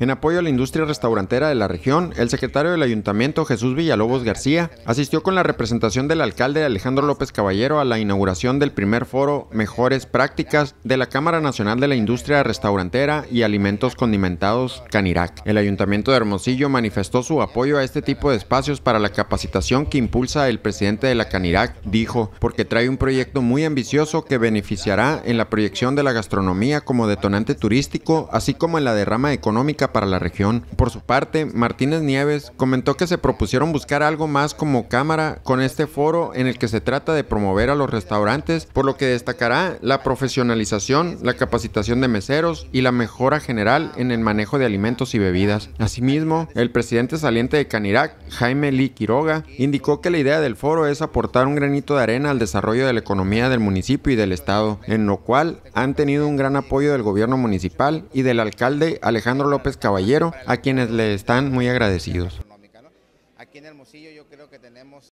En apoyo a la industria restaurantera de la región, el secretario del ayuntamiento Jesús Villalobos García asistió con la representación del alcalde Alejandro López Caballero a la inauguración del primer foro Mejores Prácticas de la Cámara Nacional de la Industria Restaurantera y Alimentos Condimentados Canirac. El ayuntamiento de Hermosillo manifestó su apoyo a este tipo de espacios para la capacitación que impulsa el presidente de la Canirac, dijo, porque trae un proyecto muy ambicioso que beneficiará en la proyección de la gastronomía como detonante turístico, así como en la derrama económica para la región. Por su parte, Martínez Nieves comentó que se propusieron buscar algo más como cámara con este foro en el que se trata de promover a los restaurantes, por lo que destacará la profesionalización, la capacitación de meseros y la mejora general en el manejo de alimentos y bebidas. Asimismo, el presidente saliente de Canirac, Jaime Lee Quiroga, indicó que la idea del foro es aportar un granito de arena al desarrollo de la economía del municipio y del estado, en lo cual han tenido un gran apoyo del gobierno municipal y del alcalde Alejandro López Caballero, a quienes le están muy agradecidos. Aquí en yo creo que tenemos